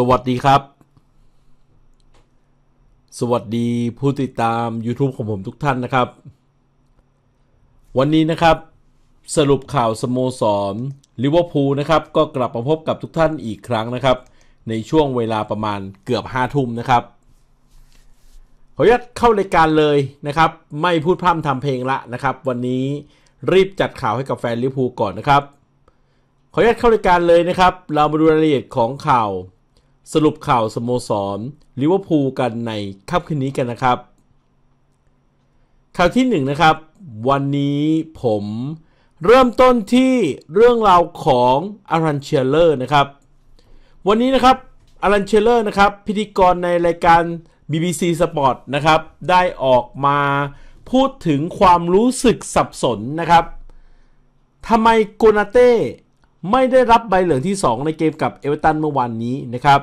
สวัสดีครับ สวัสดีผู้ติดตาม YouTube ของผมทุกท่านนะครับ วันนี้นะครับ สรุปข่าวสโมสรลิเวอร์พูลนะครับก็กลับมาพบกับทุกท่านอีกครั้งนะครับ ในช่วงเวลาประมาณเกือบ5 ทุ่มนะครับ ขออนุญาตเข้ารายการเลยนะครับ ไม่พูดพร่ำทำเพลงละนะครับ วันนี้รีบจัดข่าวให้กับแฟนลิเวอร์พูลก่อนนะครับ ขออนุญาตเข้ารายการเลยนะครับ เรามาดูรายละเอียดของข่าวสรุปข่าวสโมสรลิเวอร์พูลกันในค่ำคืนนี้กันนะครับ ข่าวที่1นนะครับ วันนี้ผมเริ่มต้นที่เรื่องราวของอารันเชลเลอร์นะครับ วันนี้นะครับอารันเชลเลอร์นะครับ พิธีกรในรายการ BBC Sport นะครับ ได้ออกมาพูดถึงความรู้สึกสับสนนะครับทำไมโกนาเต้ไม่ได้รับใบเหลืองที่ 2 ในเกมกับเอเวอเรตันเมื่อวานนี้นะครับ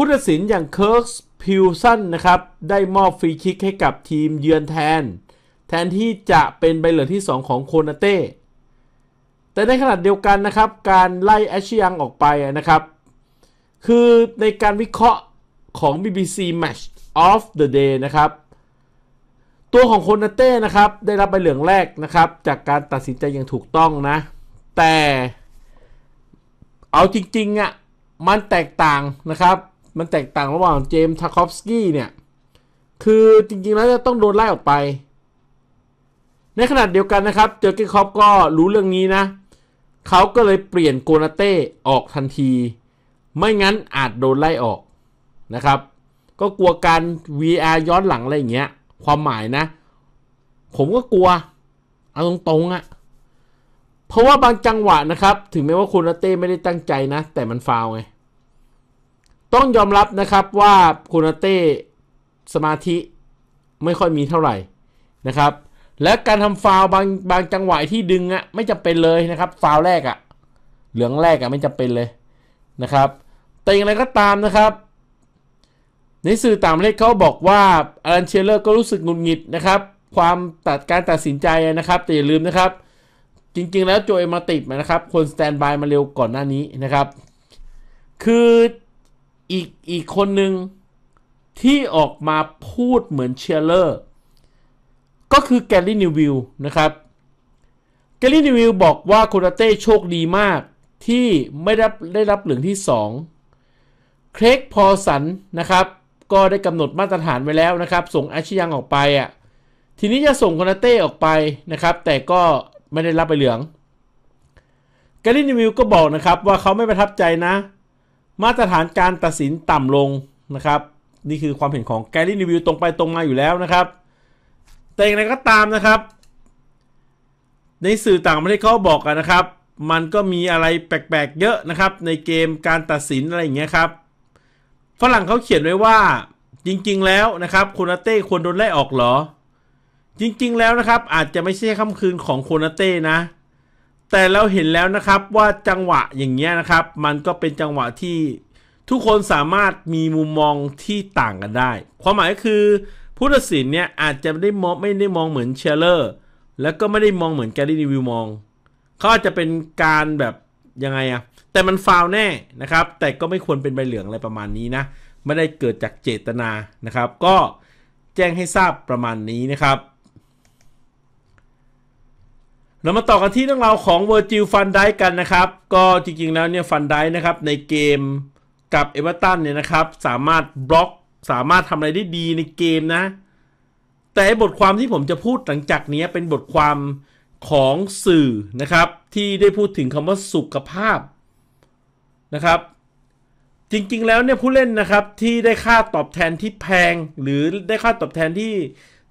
ผู้ตัดสินอย่างเคิร์กส์พิวสันนะครับ ได้มอบฟรีคิกให้กับทีมเยือนแทน แทนที่จะเป็นใบเหลืองที่ 2 ของโคนาเต้ แต่ในขณะเดียวกันนะครับการไล่แอชยังออกไปนะครับ คือในการวิเคราะห์ของ BBC Match of the Day นะครับ ตัวของโคนาเต้นะครับ ได้รับใบเหลืองแรกนะครับจากการตัดสินใจอย่างถูกต้องนะ แต่เอาจริงๆอะ่ะมันแตกต่างนะครับมันแตกต่างระหว่างเจมส์ทาคอฟสกี้เนี่ย คือจริงๆแล้วจะต้องโดนไล่ออกไป ในขณะเดียวกันนะครับ เจอเกคอฟก็รู้เรื่องนี้นะเขาก็เลยเปลี่ยนโกนาเต้ออกทันที ไม่งั้นอาจโดนไล่ออกนะครับ ก็กลัวการ VR ย้อนหลังอะไรอย่างเงี้ย ความหมายนะ ผมก็กลัว เอาตรงๆอะ่ะ เพราะว่าบางจังหวะนะครับ ถึงแม้ว่าโกนาเต้ไม่ได้ตั้งใจนะ แต่มันฟาวไงต้องยอมรับนะครับว่าคูนาเต้สมาธิไม่ค่อยมีเท่าไหร่นะครับ และการทำฟาวบางบางจังหวะที่ดึงอะไม่จำเป็นเลยนะครับฟาวแรกอะเหลืองแรกอะไม่จำเป็นเลยนะครับ แต่อย่างไรก็ตามนะครับ ในสื่อต่างประเทศเขาบอกว่าอารันเชเลอร์ก็รู้สึกงุนงิดนะครับ ความตัดการตัดสินใจนะครับ แต่อย่าลืมนะครับ จริงๆ แล้วโจเอมาติดนะครับคนสแตนบายมาเร็วก่อนหน้านี้นะครับ คืออีก อีกคนหนึ่งที่ออกมาพูดเหมือนเชียร์เลอร์ก็คือแกลลี่นิววิลนะครับแกลลี่นิววิลบอกว่าโคราเต้โชคดีมากที่ไม่ได้ได้รับเหลืองที่2เครกพอสัน นะครับ ก็ได้กำหนดมาตรฐานไว้แล้วนะครับ ส่งอาชียัง ออกไปอะ่ะทีนี้จะส่งโคราเต้ออกไปนะครับ แต่ก็ไม่ได้รับไปเหลืองแกลลี่นิววิลก็บอกนะครับว่าเขาไม่ประทับใจนะมาตรฐานการตัดสินต่ำลงนะครับ นี่คือความเห็นของแกลลี่รีวิวตรงไปตรงมาอยู่แล้วนะครับ แต่อย่างไรก็ตามนะครับ ในสื่อต่างประเทศเขาบอกกันนะครับ มันก็มีอะไรแปลกๆเยอะนะครับ ในเกมการตัดสินอะไรอย่างเงี้ยครับฝรั่งเขาเขียนไว้ว่าจริงๆ แล้วนะครับโคนาเต้ควรโดนไล่ออกเหรอ จริงๆแล้วนะครับ อาจจะไม่ใช่ค่ำคืนของโคนาเต้นะแต่เราเห็นแล้วนะครับว่าจังหวะอย่างเงี้ยนะครับ มันก็เป็นจังหวะที่ทุกคนสามารถมีมุมมองที่ต่างกันได้ ความหมายก็คือผู้ตัดสินเนี่ยอาจจะไม่ได้มองไม่ได้มองเหมือนเชลเลอร์แล้วก็ไม่ได้มองเหมือนแกรี่นีวิวมองเขาอาจจะเป็นการแบบยังไงอะแต่มันฟาวแน่นะครับ แต่ก็ไม่ควรเป็นใบเหลืองอะไรประมาณนี้นะ ไม่ได้เกิดจากเจตนานะครับ ก็แจ้งให้ทราบประมาณนี้นะครับเรามาต่อกันที่เรื่องราวของเวอร์จิลฟันได้กันนะครับ ก็จริงๆแล้วเนี่ยฟันได้นะครับในเกมกับเอเวอร์ตันเนี่ยนะครับสามารถบล็อกสามารถทำอะไรได้ดีในเกมนะ แต่บทความที่ผมจะพูดหลังจากนี้เป็นบทความของสื่อนะครับที่ได้พูดถึงคำว่าสุขภาพนะครับจริงๆแล้วเนี่ยผู้เล่นนะครับที่ได้ค่าตอบแทนที่แพงหรือได้ค่าตอบแทนที่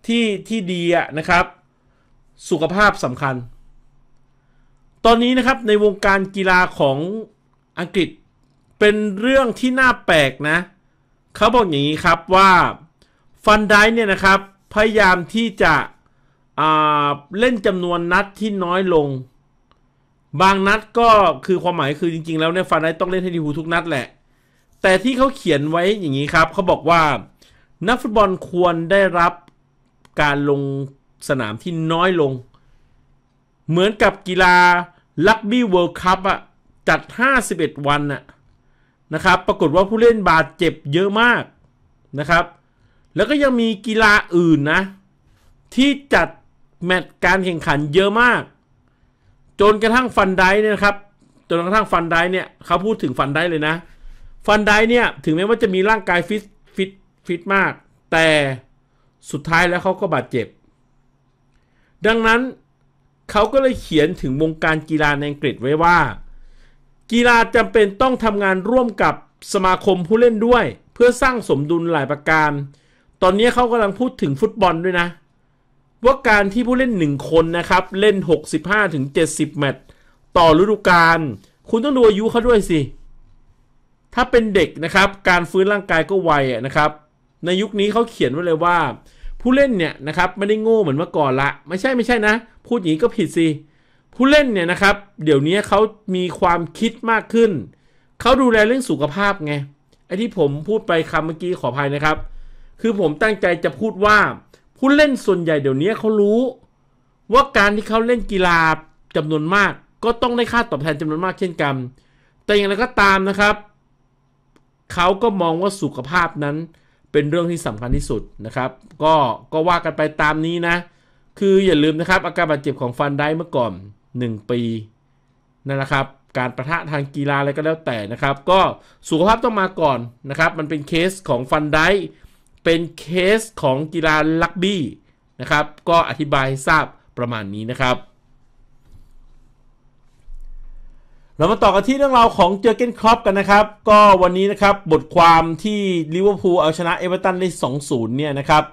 ที่ที่ดีอะนะครับสุขภาพสำคัญตอนนี้นะครับในวงการกีฬาของอังกฤษ เป็นเรื่องที่น่าแปลกนะ เขาบอกอย่างนี้ครับว่าฟันได้เนี่ยนะครับพยายามที่จะเล่นจำนวนนัดที่น้อยลง บางนัดก็คือความหมายคือจริงๆแล้วเนี่ยฟันได้ต้องเล่นให้ดีทุกนัดแหละ แต่ที่เขาเขียนไว้อย่างนี้ครับเขาบอกว่านักฟุตบอลควรได้รับการลงสนามที่น้อยลง เหมือนกับกีฬาลักบี้เวิลด์คัพอ่ะจัด 51 วันอะนะครับ ปรากฏว่าผู้เล่นบาดเจ็บเยอะมากนะครับ แล้วก็ยังมีกีฬาอื่นนะ ที่จัดแมตช์การแข่งขันเยอะมากจนกระทั่งฟันไดเนี่ยครับจนกระทั่งฟันไดเนี่ยเขาพูดถึงฟันไดเลยนะฟันไดเนี่ยถึงแม้ว่าจะมีร่างกายฟิตฟิตฟิตมาก แต่สุดท้ายแล้วเขาก็บาดเจ็บ ดังนั้นเขาก็เลยเขียนถึงวงการกีฬาในอังกฤษไว้ว่า กีฬาจำเป็นต้องทำงานร่วมกับสมาคมผู้เล่นด้วย เพื่อสร้างสมดุลหลายประการ ตอนนี้เขากำลังพูดถึงฟุตบอลด้วยนะ ว่าการที่ผู้เล่นหนึ่งคนนะครับ เล่น 65-70แมตช์ต่อฤดูกาลคุณต้องดูอายุเขาด้วยสิถ้าเป็นเด็กนะครับ การฟื้นร่างกายก็ไวนะครับ ในยุคนี้เขาเขียนไว้เลยว่าผู้เล่นเนี่ยนะครับไม่ได้โง่เหมือนเมื่อก่อนละไม่ใช่ไม่ใช่นะ พูดอย่างนี้ก็ผิดสิผู้เล่นเนี่ยนะครับ เดี๋ยวนี้เขามีความคิดมากขึ้น เขาดูแลเรื่องสุขภาพไงไอ้ที่ผมพูดไปคำเมื่อกี้ขออภัยนะครับ คือผมตั้งใจจะพูดว่า ผู้เล่นส่วนใหญ่เดี๋ยวนี้เขารู้ ว่าการที่เขาเล่นกีฬาจำนวนมาก ก็ต้องได้ค่าตอบแทนจำนวนมากเช่นกัน แต่อย่างไรก็ตามนะครับเขาก็มองว่าสุขภาพนั้นเป็นเรื่องที่สำคัญที่สุดนะครับก็ก็ว่ากันไปตามนี้นะ คืออย่าลืมนะครับอาการบาดเจ็บของฟันได้เมื่อก่อน 1 ปีนั่นแหละครับ การประทะทางกีฬาอะไรก็แล้วแต่นะครับ ก็สุขภาพต้องมาก่อนนะครับ มันเป็นเคสของฟันได้เป็นเคสของกีฬาลักบี้นะครับก็อธิบายให้ทราบประมาณนี้นะครับเรามาต่อกันที่เรื่องราวของเจอเกนครอปกันนะครับก็วันนี้นะครับบทความที่ลิเวอร์พูลเอาชนะเอเวอเรตันได้2-0 เนี่ยนะครับ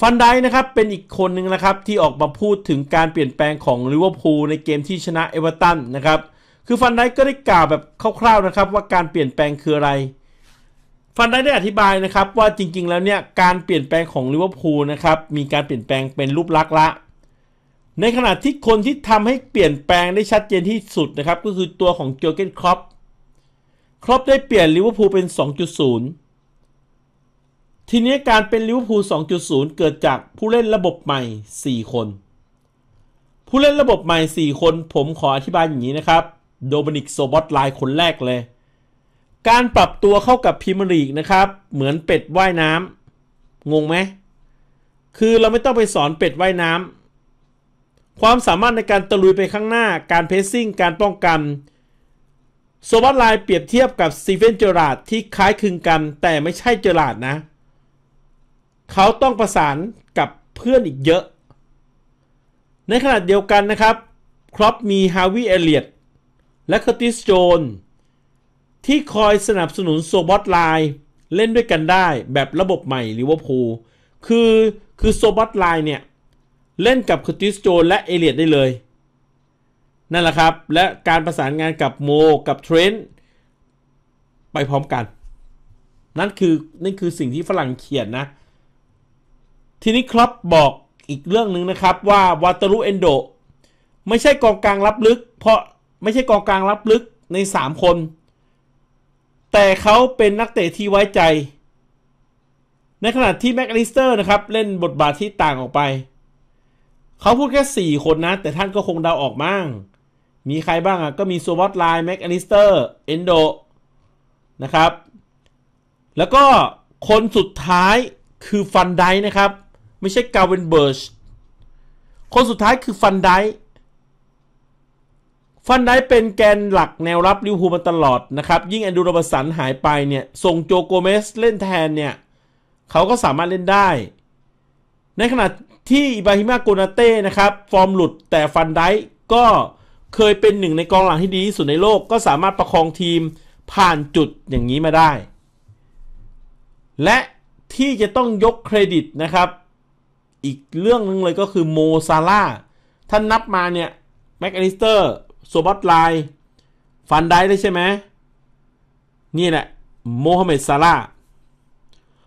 ฟันไดนะครับเป็นอีกคนหนึ่งนะครับที่ออกมาพูดถึงการเปลี่ยนแปลงของลิเวอร์พูลในเกมที่ชนะเอเวอเรตันนะครับคือฟันไดก็ได้กล่าวแบบคร่าวๆนะครับว่าการเปลี่ยนแปลงคืออะไรฟันไดได้อธิบายนะครับว่าจริงๆแล้วเนี่ยการเปลี่ยนแปลงของลิเวอร์พูลนะครับมีการเปลี่ยนแปลงเป็นรูปลักษณ์ละในขณะที่คนที่ทำให้เปลี่ยนแปลงได้ชัดเจนที่สุดนะครับ ก็คือตัวของเจอเกนครอปครอปได้เปลี่ยนลิเวอร์พูลเป็น 2.0 ทีนี้การเป็นลิเวอร์พูล2.0 เกิดจากผู้เล่นระบบใหม่ 4 คน ผู้เล่นระบบใหม่ 4 คนผมขออธิบายอย่างนี้นะครับโดมินิกโซบอตไลน์คนแรกเลย การปรับตัวเข้ากับพิมารีกนะครับ เหมือนเป็ดว่ายน้ำงงไหมคือเราไม่ต้องไปสอนเป็ดว่ายน้ำความสามารถในการตะลุยไปข้างหน้า การเพสซิ่ง การป้องกัน โซบัตไลเปรียบเทียบกับซีเฟนเจอราดที่คล้ายคลึงกัน แต่ไม่ใช่เจอราดนะ เขาต้องประสานกับเพื่อนอีกเยอะ ในขณะเดียวกันนะครับครอปมีฮาวิเอเลียตและคอติสโจนที่คอยสนับสนุนโซบัตไลเล่นด้วยกันได้แบบระบบใหม่ลิเวอร์พูลคือคือโซบัตไลเนี่ยเล่นกับคติสโจและเอเลียดได้เลย นั่นแหละครับและการประสานงานกับโมกับเทรน์ไปพร้อมกัน นั่นคือนั่นคือสิ่งที่ฝรั่งเขียนนะ ทีนี้ครับบอกอีกเรื่องหนึ่งนะครับว่าวาตารุเอนโด ไม่ใช่กองกลางรับลึกเพราะไม่ใช่กองกลางรับลึกใน 3 คน แต่เขาเป็นนักเตะที่ไว้ใจ ในขณะที่แม็กลิสเตอร์นะครับเล่นบทบาทที่ต่างออกไปเขาพูดแค่สี่คนนะ แต่ท่านก็คงเดาออกมั้งมีใครบ้างอ่ะก็มีโซวอตไลน์แม็กอนิสเตอร์เอนโดนะครับ แล้วก็คนสุดท้ายคือฟันไดนะครับ ไม่ใช่กาเวนเบิร์ชคนสุดท้ายคือฟันไดฟันไดเป็นแกนหลักแนวรับลิวพูมาตลอดนะครับ ยิ่งแอนดูโรบสันหายไปเนี่ยส่งโจโกเมสเล่นแทนเนี่ยเขาก็สามารถเล่นได้ ในขณะที่อิบราฮิมาโกนาเต้นะครับ ฟอร์มหลุดแต่ฟันไดก็เคยเป็นหนึ่งในกองหลังที่ดีที่สุดในโลกก็สามารถประคองทีมผ่านจุดอย่างนี้มาได้ และที่จะต้องยกเครดิตนะครับ อีกเรื่องนึงเลยก็คือโมซาร่าท่านนับมาเนี่ย แม็กอลิสเตอร์ โซบอตไลฟันได้ได้ใช่ไหม นี่แหละโมฮัมเหม็ดซาร่า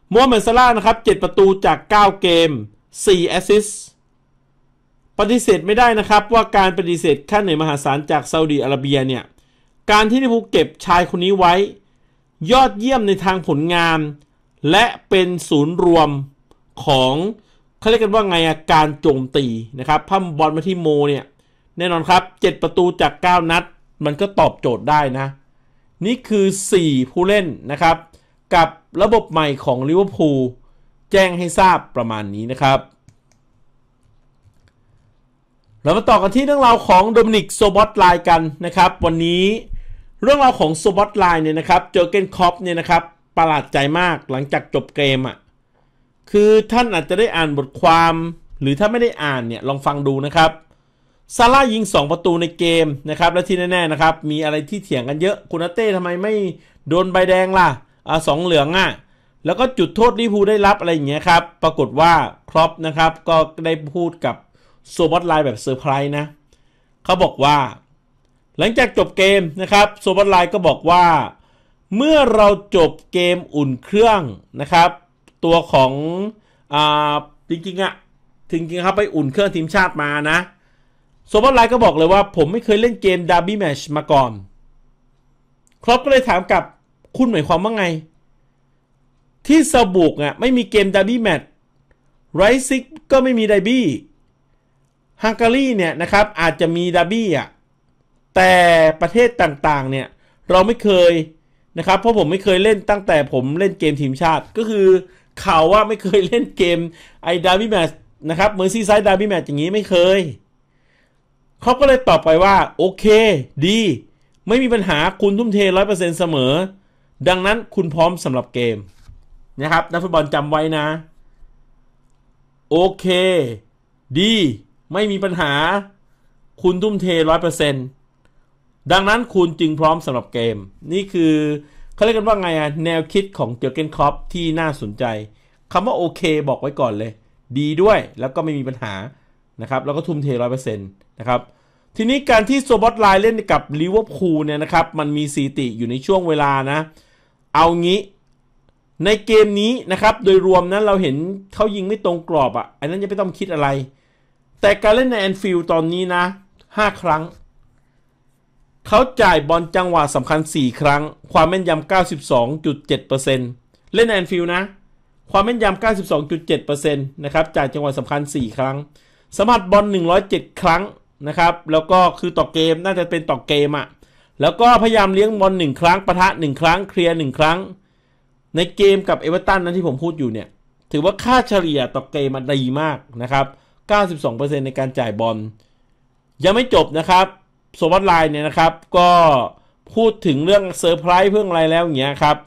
โมฮัมเหม็ดซาร่านะครับ 7 ประตูจาก 9 เกม4แอสซิสปฏิเสธไม่ได้นะครับว่าการปฏิเสธขั้นเหนือมหาศาลจากซาอุดีอาระเบียเนี่ยการที่ลิเูเก็บชายคนนี้ไว้ ยอดเยี่ยมในทางผลงาน และเป็นศูนย์รวมของเขาเรียกกันว่าไงอาการโจมตีนะครับพัมบอลมาที่โมเนี่ย แน่นอนครับ 7 ประตูจาก 9 นัด มันก็ตอบโจทย์ได้นะ นี่คือ 4 ผู้เล่นนะครับกับระบบใหม่ของลิเวอร์พูลแจ้งให้ทราบประมาณนี้นะครับ เรามาต่อกันที่เรื่องราวของโดมินิกโซบอตไลน์กันนะครับ วันนี้เรื่องราวของโซบอตไลน์เนี่ยนะครับเจอเกนคอปเนี่ยนะครับประหลาดใจมากหลังจากจบเกมอะ่ะ คือท่านอาจจะได้อ่านบทความหรือถ้าไม่ได้อ่านเนี่ยลองฟังดูนะครับซาร่ายิง 2 ประตูในเกมนะครับ และที่แน่ๆนะครับ มีอะไรที่เถียงกันเยอะคุณเต้ทำไมไม่โดนใบแดงล่ะอ่าสองเหลืองอะ่ะแล้วก็จุดโทษลิพูได้รับอะไรอย่างเงี้ยครับ ปรากฏว่าครอปนะครับก็ได้พูดกับ โซบอตไลน์แบบเซอร์ไพรส์นะ เขาบอกว่า หลังจากจบเกมนะครับ โซบอตไลน์ก็บอกว่า เมื่อเราจบเกมอุ่นเครื่อง นะครับ ตัวของ อ่า จริง ๆอะจริงๆครับไปอุ่นเครื่องทีมชาติมานะ โซบอตไลน์ก็บอกเลยว่า ผมไม่เคยเล่นเกมดาร์บี้แมชมาก่อนครอปก็เลยถามกับคุณหมายความว่าไงที่สบุกอ่ะไม่มีเกมดับบี้แมตช์ไรซิกก็ไม่มีดับบี้ฮังการีเนี่ยนะครับอาจจะมีดับบี้อ่ะแต่ประเทศต่างๆเนี่ยเราไม่เคยนะครับเพราะผมไม่เคยเล่นตั้งแต่ผมเล่นเกมทีมชาติ ก็คือเขาว่าไม่เคยเล่นเกมไอ้ดาร์บี้แมตช์นะครับเมอร์ซี่ไซด์ดาร์บี้แมตช์อย่างนี้ไม่เคย เขาก็เลยตอบไปว่า โอเคดีไม่มีปัญหาคุณทุ่มเทร้อยเปอร์เซ็นต์เสมอ ดังนั้นคุณพร้อมสำหรับเกมนะครับนักฟุตบอลจำไว้นะ โอเค ดี ไม่มีปัญหา คุณทุ่มเทร้อยเปอร์เซ็นต์ดังนั้นคุณจึงพร้อมสำหรับเกม นี่คือเขาเรียกกันว่าไงอะแนวคิดของเจอเกนคอปที่น่าสนใจคำว่าโอเคบอกไว้ก่อนเลยดีด้วยแล้วก็ไม่มีปัญหานะครับแล้วก็ทุ่มเทร้อยเปอร์เซ็นต์นะครับทีนี้การที่โซบอตไลน์เล่นกับลิเวอร์พูลเนี่ยนะครับมันมีสีติอยู่ในช่วงเวลานะเอางี้ในเกมนี้นะครับโดยรวมนั้นเราเห็นเขายิงไม่ตรงกรอบอะ่ะอันนั้นยังไม่ต้องคิดอะไร แต่การเล่นในแอนฟิลด์ตอนนี้นะ 5 ครั้ง เขาจ่ายบอลจังหวะสำคัญ 4 ครั้งความแม่นยำ92.7%เล่นนแอนฟิลด์นะ ความแม่นยำ92.7%นะครับจ่ายจังหวะสำคัญ 4 ครั้งสมัรบอล107 ครั้ง นะครับแล้วก็คือต่อเกมน่าจะเป็นต่อเกมอะ่ะแล้วก็พยายามเลี้ยงบอล1ครั้งปะทะ1ครั้งเคลียร์1ครั้งในเกมกับเอเวอเรตันนั้นที่ผมพูดอยู่เนี่ย ถือว่าค่าเฉลี่ยต่อเกมมันดีมากนะครับ 92%ในการจ่ายบอลยังไม่จบนะครับโซบสตไลน์เนี่ยนะครับก็พูดถึงเรื่องเซอร์ไพรส์เพื่องอะไรแล้วอย่างเงี้ยครับ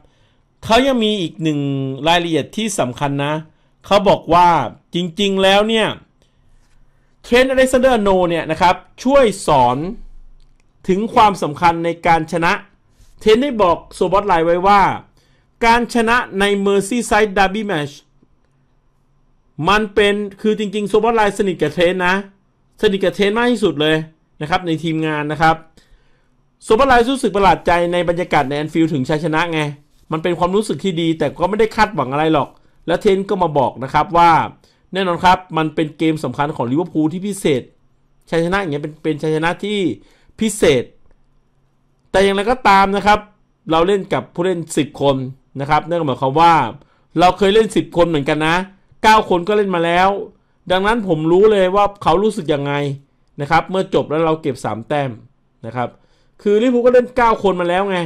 เขายังมีอีกหนึ่งรายละเอียดที่สำคัญนะ เขาบอกว่าจริงๆแล้วเนี่ยเทรนด์อเล็กซานเดอร์โนเนี่ยนะครับ ช่วยสอนถึงความสำคัญในการชนะเทนได้บอกโซบอตไลน์ไว้ว่าการชนะใน m e r ์ซี่ไซด์ดับบี้แมชมันเป็นคือจริงๆโซบอลไลสนิทกับเทรนนะ สนิทกับเทรนมากที่สุดเลยนะครับในทีมงานนะครับโซบอลไลรู้สึกประหลาดใจในบรรยากาศในแอนฟิลถึงชัยชนะไง มันเป็นความรู้สึกที่ดีแต่ก็ไม่ได้คาดหวังอะไรหรอก แล้วเทนก็มาบอกนะครับว่า แน่นอนครับ มันเป็นเกมสำคัญของลิเวอร์พูลที่พิเศษชัยชนะอย่างเงี้ยเป็นเป็นชัยชนะที่พิเศษ แต่อย่างไรก็ตามนะครับ เราเล่นกับผู้เล่น 10 คนนะครับนั่นหมายความว่าเราเคยเล่น 10 คนเหมือนกันนะ 9 คนก็เล่นมาแล้ว ดังนั้นผมรู้เลยว่าเขารู้สึกยังไงนะครับเมื่อจบแล้วเราเก็บ 3 แต้มนะครับ คือลิฟว์ูก็เล่น 9 คนมาแล้วไง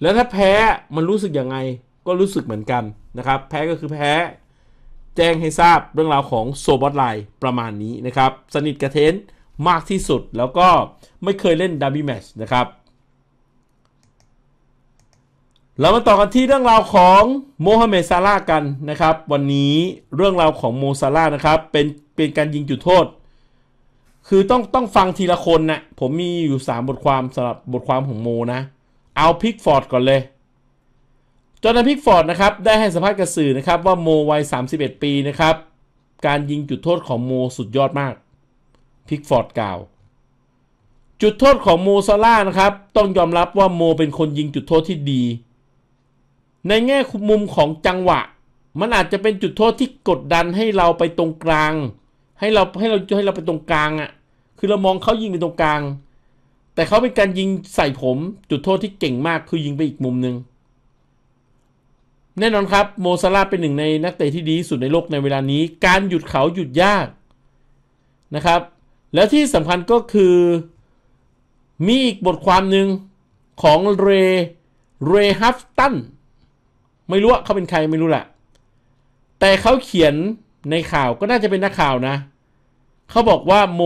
แล้วถ้าแพ้มันรู้สึกยังไงก็รู้สึกเหมือนกันนะครับ แพ้ก็คือแพ้ แจ้งให้ทราบเรื่องราวของ โซบอตไลน์ ประมาณนี้นะครับ สนิทกระเทนมากที่สุดแล้วก็ไม่เคยเล่นดับบี้แมชนะครับเรามาต่อกันที่เรื่องราวของโมฮัมเหม็ดซาร่ากันนะครับวันนี้เรื่องราวของโมซาร่านะครับเป็นเป็นการยิงจุดโทษ คือต้องต้องฟังทีละคนนะผมมีอยู่ 3 บทความสำหรับบทความของโมนะเอาพิกฟอร์ดก่อนเลยจอห์นพิกฟอร์ดนะครับได้ให้สัมภาษณ์กับสื่อนะครับว่าโมวัย31 ปีนะครับการยิงจุดโทษของโมสุดยอดมากพิกฟอร์ดกล่าวจุดโทษของโมซาร่านะครับต้องยอมรับว่าโมเป็นคนยิงจุดโทษที่ดีในแง่คมุมของจังหวะ มันอาจจะเป็นจุดโทษที่กดดันให้เราไปตรงกลาง ให้เราให้เราให้เราไปตรงกลางอะ่ะคือเรามองเขายิงไปตรงกลาง แต่เขาเป็นการยิงใส่ผมจุดโทษที่เก่งมากคือยิงไปอีกมุมหนึ่งแน่นอนครับโมซาลาเป็นหนึ่งในนักเตะที่ดีสุดในโลกในเวลานี้ การหยุดเขาหยุดยากนะครับ แล้วที่สำคัญก็คือ มีอีกบทความหนึ่งของเรเรฮัฟตันไม่รู้ว่าเขาเป็นใครไม่รู้แหละ แต่เขาเขียนในข่าวก็น่าจะเป็นนักข่าวนะ เขาบอกว่าโม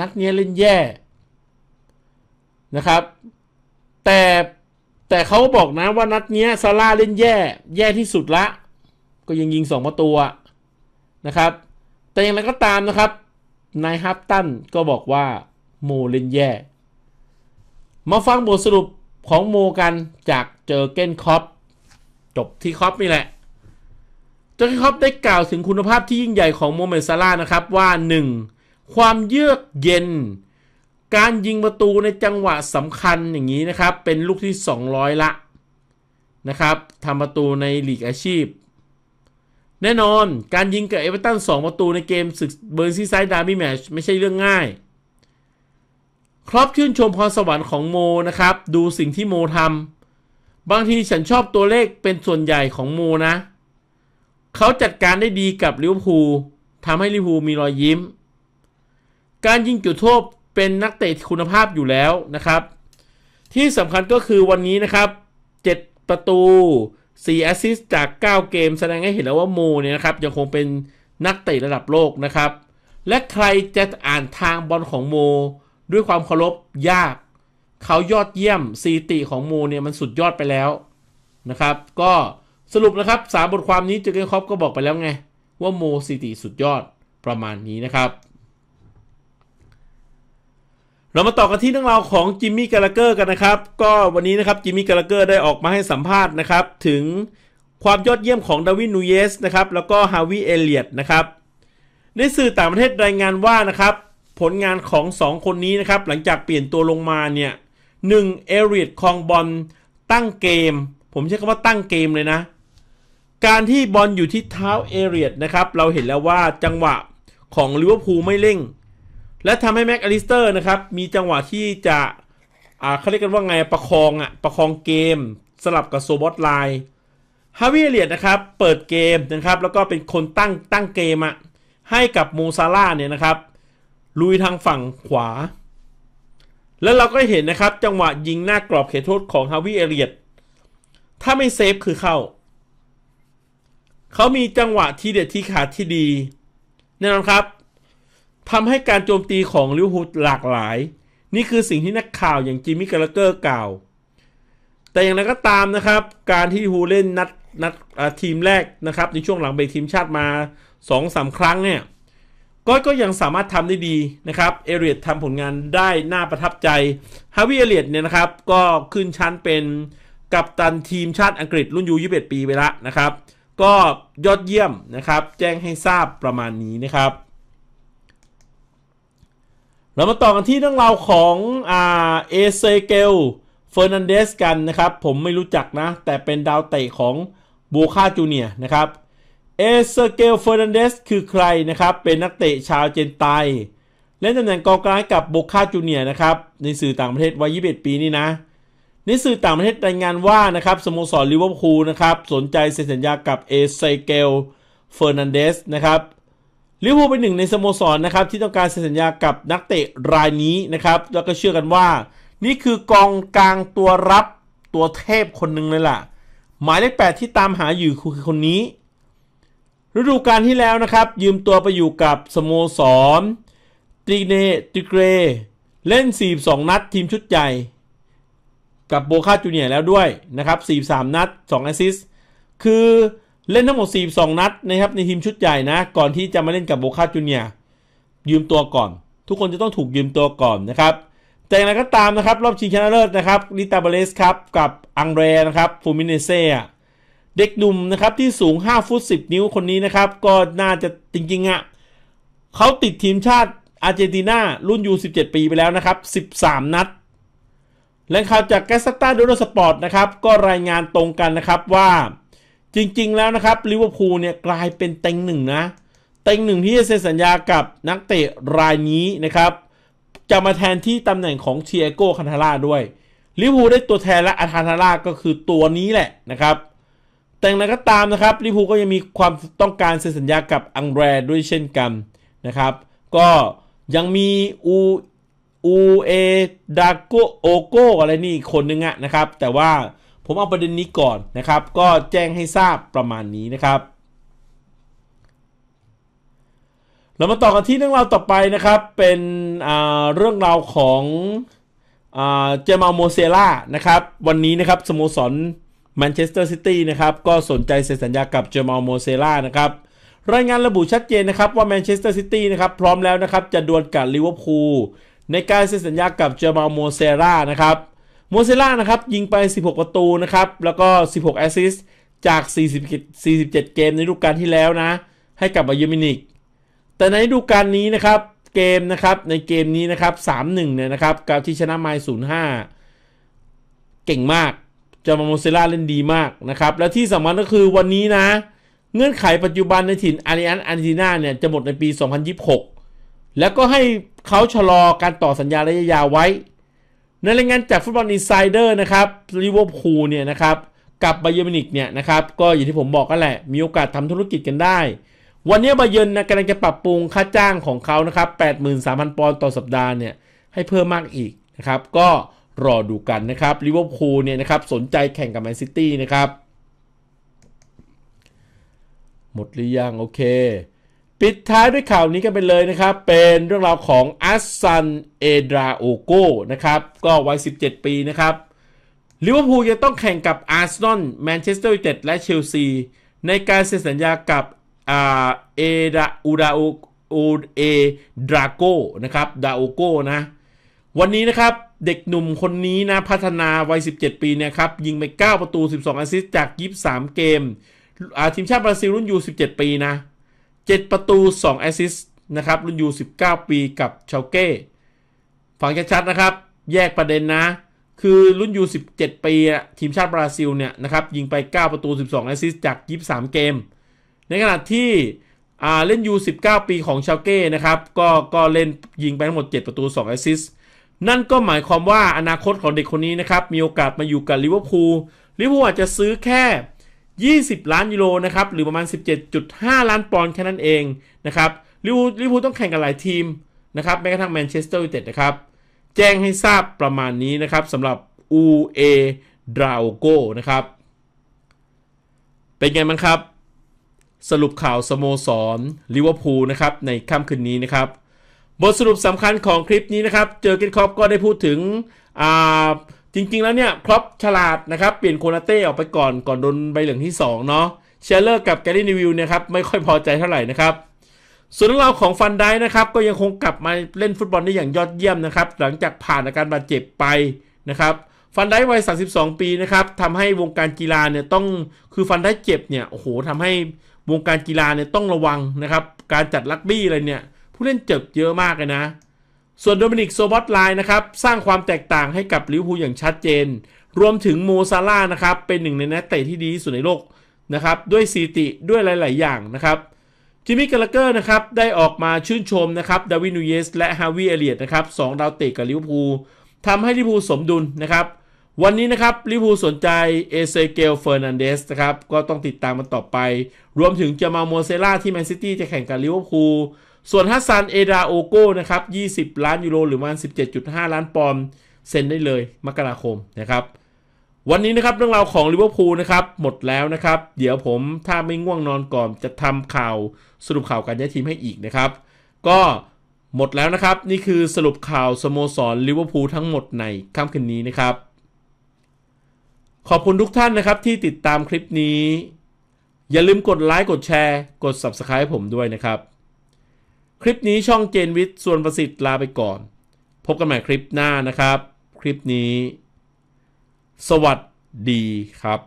นักเนี้ยเล่นแย่นะครับ แต่แต่เขาบอกนะว่านัดเนี้ยซาร่าเล่นแย่แย่ที่สุดละ ก็ยังยิงสองประตูนะครับ แต่อย่างไรก็ตามนะครับ นายฮับตันก็บอกว่าโมเล่นแย่ มาฟังบทสรุปของโมกันจากเจอเก้นคอปจบที่คอปนี่แหละจอร์คคอปได้กล่าวถึงคุณภาพที่ยิ่งใหญ่ของโมเมนซาร่านะครับว่า 1. ความเยือกเย็น การยิงประตูในจังหวะสำคัญอย่างนี้นะครับ เป็นลูกที่ 200 ละ นะครับทำประตูในลีกอาชีพ แน่นอนการยิงกับเอเวอเรตัน 2 ประตูในเกมศึกเบอร์ซีไซด์ดาร์บี้แมชไม่ใช่เรื่องง่ายครอบชื่นชมพรสวรรค์ของโมนะครับดูสิ่งที่โมทำบางทีฉันชอบตัวเลขเป็นส่วนใหญ่ของมูนะ เขาจัดการได้ดีกับลิวพูทำให้ลิวพูมีรอยยิ้ม การยิงจุดโทษเป็นนักเตะคุณภาพอยู่แล้วนะครับ ที่สำคัญก็คือวันนี้นะครับ 7 ประตู4แอสซิสต์จาก 9 เกมแสดงให้เห็นแล้วว่ามูเนี่ยนะครับ ยังคงเป็นนักเตะระดับโลกนะครับ และใครจะอ่านทางบอลของโมด้วยความเคารพยากเขายอดเยี่ยมสีิติ ของมูเนี่ย มันสุดยอดไปแล้วนะครับก็สรุปนะครับสาบทความนี้ เจอเกนคอปก็บอกไปแล้วไง ว่ามูสีิติ สุดยอดประมาณนี้นะครับ เรามาต่อกันที่เรื่องราวของจิมมี่กาลเกอร์กันนะครับ ก็วันนี้นะครับจิมมี่กาลเกอร์ได้ออกมาให้สัมภาษณ์นะครับถึงความยอดเยี่ยมของดาวินนูเยสนะครับแล้วก็ฮาวิเอเลียตนะครับในสื่อต่างประเทศรายงานว่านะครับผลงานของ 2 คนนี้นะครับหลังจากเปลี่ยนตัวลงมาเนี่ย1เอริดคองบอลตั้งเกม ผมใช้คำว่าตั้งเกมเลยนะ การที่บอลอยู่ที่เท้าเอริดนะครับ เราเห็นแล้วว่าจังหวะของลิเวอร์พูลไม่เร่ง และทำให้แม็กอลิสเตอร์นะครับ มีจังหวะที่จะอ่าเขาเรียกกันว่าไงประคองอ่ะประคองเกมสลับกับโซบอตไลน์ฮาวิเอเลียนะครับ เปิดเกมนะครับ แล้วก็เป็นคนตั้งตั้งเกมอ่ะให้กับโมซาร่าเนี่ยนะครับ ลุยทางฝั่งขวาแล้วเราก็เห็นนะครับ จังหวะยิงหน้ากรอบเขตโทษของฮาวิเอเรียตถ้าไม่เซฟคือเข้าเขามีจังหวะที่เด็ดที่ขาดที่ดี แน่นอนครับทำให้การโจมตีของลิวฮูดหลากหลาย นี่คือสิ่งที่นักข่าวอย่างจิมมี่กาลเกอร์กล่าว แต่อย่างไรก็ตามนะครับ การที่ฮูเล่นนัดนัดทีมแรกนะครับ ในช่วงหลังไปทีมชาติมา 2-3สาครั้งเนี่ยก็ก็ยังสามารถทำได้ดีนะครับ เอเรียดทำผลงานได้น่าประทับใจ ฮาวิเอเรียดเนี่ยนะครับ ก็ขึ้นชั้นเป็นกัปตันทีมชาติอังกฤษรุ่นยู 21 ปีไปละนะครับ ก็ยอดเยี่ยมนะครับ แจ้งให้ทราบประมาณนี้นะครับ เรามาต่อกันที่เรื่องราวของอาเอเซเกลเฟอร์นันเดสกันนะครับ ผมไม่รู้จักนะ แต่เป็นดาวเตะของบูคาจูเนียนะครับเอเซเกลเฟอร์นันเดสคือใครนะครับ เป็นนักเตะชาวเจนไต เล่นตำแหน่งกองกลางกับโบคาจูเนียนะครับ ในสื่อต่างประเทศวัย21 ปีนี่นะ ในสื่อต่างประเทศรายงานว่านะครับสโมสรลิเวอร์พูลนะครับสนใจเซ็นสัญญากับเอเซเกลเฟอร์นันเดสนะครับ ลิเวอร์พูลเป็นหนึ่งในสโมสรนะครับที่ต้องการเซ็นสัญญากับนักเตะรายนี้นะครับ แล้วก็เชื่อกันว่า นี่คือกองกลางตัวรับตัวเทพคนหนึ่งเลยล่ะ หมายเลขแปดที่ตามหาอยู่คือคนนี้ฤดูกาลที่แล้วนะครับ ยืมตัวไปอยู่กับสโมสรตรีเนติเกรเล่น 42 นัดทีมชุดใหญ่ กับโบคาจูเนียแล้วด้วย นะครับ 43 นัด 2 แอสซิสคือเล่นทั้งหมด 42 นัดนะครับในทีมชุดใหญ่นะก่อนที่จะมาเล่นกับโบคาจูเนียยืมตัวก่อน ทุกคนจะต้องถูกยืมตัวก่อนนะครับ แต่อย่างไรก็ตามนะครับรอบชิงชนะเลิศนะครับลิตาเบเลสครับกับอังเรนะครับฟูมิเนเซ่เด็กหนุ่มนะครับที่สูง 5 ฟุต10 นิ้วคนนี้นะครับก็น่าจะจริงๆอะ่ะเขาติดทีมชาติอาร์เจนตินารุ่นยู17 ปีไปแล้วนะครับ13 นัด และข่าวจากแกสตาดูโรสปอร์ตนะครับก็รายงานตรงกันนะครับว่าจริงๆแล้วนะครับลิเวอร์พูลเนี่ยกลายเป็นเต็งหนึ่งนะเต็งหนึ่งที่จะเซ็นสัญญากับนักเตะรายนี้นะครับจะมาแทนที่ตำแหน่งของเชียโก้คันทาร่าด้วยลิเวอร์พูลได้ตัวแทนและอาทานาร่าก็คือตัวนี้แหละนะครับแต่อยนางก็ตามนะครับลิพูก็ยังมีความต้องการเซ็นสัญญากับอังแรด้วยเช่นกันนะครับก็ยังมีอูอูเอดากโอโกอะไรนี่คนนึงอะนะครับ แต่ว่าผมเอาประเด็นนี้ก่อนนะครับก็แจ้งให้ทราบประมาณนี้นะครับเรามาต่อกันที่เรื่องราวต่อไปนะครับเป็นเรื่องราวของเจมาโมเซล่านะครับวันนี้นะครับสโมสรแมนเชสเตอร์ซิตี้นะครับก็สนใจเซ็นสัญญากับเจมอลโมเซล่านะครับรายงานระบุชัดเจนนะครับว่าแมนเชสเตอร์ซิตี้นะครับพร้อมแล้วนะครับจะดวลกับลิเวอร์พูลในการเซ็นสัญญากับเจมอลโมเซล่านะครับโมเซล่านะครับยิงไป 16 ประตูนะครับแล้วก็ 16 แอสซิสต์จาก 4 7 เกมในฤดูกาลที่แล้วนะให้กับบาเยอร์มินิกแต่ในฤดูกาลนี้นะครับเกมนะครับในเกมนี้นะครับ3-1เนี่ยนะครับกับที่ชนะไมล์05 เก่งมากจามาโมเซล่าเล่นดีมากนะครับ และที่สำคัญก็คือวันนี้นะ เงื่อนไขปัจจุบันในถิ่นอาริอันอันตินาเนี่ย จะหมดในปี 2026 แล้วก็ให้เขาชะลอการต่อสัญญาระยะยาวไว้ ในรายงานจากฟุตบอลอินไซเดอร์นะครับลิเวอร์พูลเนี่ยนะครับ กับไบเยอร์มินิกเนี่ยนะครับ ก็อย่างที่ผมบอกกันแหละมีโอกาสทำธุรกิจกันได้ วันนี้ไบเยอร์นะกำลังจะปรับปรุงค่าจ้างของเขานะครับ83,000 ปอนด์ต่อสัปดาห์เนี่ยให้เพิ่มมากอีกนะครับก็รอดูกันนะครับลิเวอร์พูลเนี่ยนะครับสนใจแข่งกับแมนซิตี้นะครับ หมดหรือยังโอเค ปิดท้ายด้วยข่าวนี้กันไปเลยนะครับ เป็นเรื่องราวของอัสซันเอดราโอโกนะครับ ก็วัย 17 ปีนะครับลิเวอร์พูลจะต้องแข่งกับอาร์เซนอลแมนเชสเตอร์ยูไนเต็ดและเชลซี ในการเซ็นสัญญากับอาเอดาอูดาโอเอดราโกนะครับ ดาโอโกนะวันนี้นะครับเด็กหนุ่มคนนี้นะพัฒนาวัย 17 ปีเนี่ยครับยิงไป 9 ประตู 12 แอสซิสต์จาก23เกมทีมชาติบราซิล รุ่นยู17ปีนะ7ประตู 2 แอสซิสต์นะครับรุ่นยู19ปีกับชาเก้ฟังชัดๆนะครับแยกประเด็นนะคือรุ่นยู17ปีทีมชาติบราซิลเนี่ยนะครับยิงไป 9 ประตู 12 แอสซิสต์จาก23เกม ในขณะที่เล่นยู19ปีของชาเก้นะครับก็ก็เล่นยิงไปทั้งหมด 7 ประตู 2 แอสซิสต์นั่นก็หมายความว่าอนาคตของเด็กคนนี้นะครับ มีโอกาสมาอยู่กับลิเวอร์พูลลิเวอร์พูลอาจจะซื้อแค่ 20 ล้านยูโรนะครับ หรือประมาณ 17.5 ล้านปอนด์แค่นั้นเองนะครับลิเวอร์ลิเวอร์พูลต้องแข่งกับหลายทีมนะครับแม้กระทั่งแมนเชสเตอร์ยูไนเต็ดนะครับ แจ้งให้ทราบประมาณนี้นะครับสำหรับ UA ดราโอโกนะครับ เป็นไงบ้างครับสรุปข่าวสโมสรลิเวอร์พูลนะครับในค่ำคืนนี้นะครับบทสรุปสำคัญของคลิปนี้นะครับ เจอเกนครอปก็ได้พูดถึงจริงๆแล้วเนี่ยครอปฉลาดนะครับเปลี่ยนโคนาเต้ออกไปก่อนก่อนโดนใบเหลืองที่2เนาะเชลเลอร์กับแกลลี่นิวิลเนี่ยครับไม่ค่อยพอใจเท่าไหร่นะครับ ส่วนเรื่องราวของฟันได้นะครับก็ยังคงกลับมาเล่นฟุตบอลได้อย่างยอดเยี่ยมนะครับ หลังจากผ่านอาการบาดเจ็บไปนะครับฟันได้วัย 32 ปีนะครับทำให้วงการกีฬาเนี่ยต้องคือฟันได้เจ็บเนี่ยโอ้โหทำให้วงการกีฬาเนี่ยต้องระวังนะครับการจัดลักบี้อะไรเนี่ยผู้เล่นเจ็บเยอะมากเลยนะ ส่วนโดมินิกโซบอตไลน์นะครับ สร้างความแตกต่างให้กับลิเวอร์พูลอย่างชัดเจน รวมถึงโมซาล่านะครับ เป็นหนึ่งในนักเตะที่ดีที่สุดในโลก นะครับ ด้วยสีติด้วยหลายๆ อย่างนะครับ จิมมี่กาลเกอร์นะครับ ได้ออกมาชื่นชมนะครับ ดาวินูเยส และฮาวิเอเลียตนะครับสองดาวเตะกับลิเวอร์พูลทำให้ลิเวอร์พูลสมดุลนะครับวันนี้นะครับลิเวอร์พูลสนใจเอเซเกลเฟอร์นันเดสนะครับก็ต้องติดตามมันต่อไปรวมถึงเจมาโมเซล่าที่แมนซิตี้จะแข่งกับลิเวอร์พูลส่วนฮัสซันเอดาโอโก้นะครับ20 ล้าน ยูโรหรือประมาณ17.5 ล้านปอนด์เซ็นได้เลย มกราคมนะครับ วันนี้นะครับเรื่องราวของลิเวอร์พูลนะครับหมดแล้วนะครับ เดี๋ยวผมถ้าไม่ง่วงนอนก่อนจะทำข่าวสรุปข่าวการย้ายทีมให้อีกนะครับ ก็หมดแล้วนะครับนี่คือสรุปข่าวสโมสรลิเวอร์พูลทั้งหมดในค่ำคืนนี้นะครับ ขอบคุณทุกท่านนะครับ ที่ติดตามคลิปนี้ อย่าลืมกดไลค์กดแชร์ กด Subscribe ผมด้วยนะครับคลิปนี้ช่องเจนวิทย์ ส่วนประสิทธิ์ลาไปก่อน พบกันใหม่คลิปหน้านะครับ คลิปนี้ สวัสดีครับ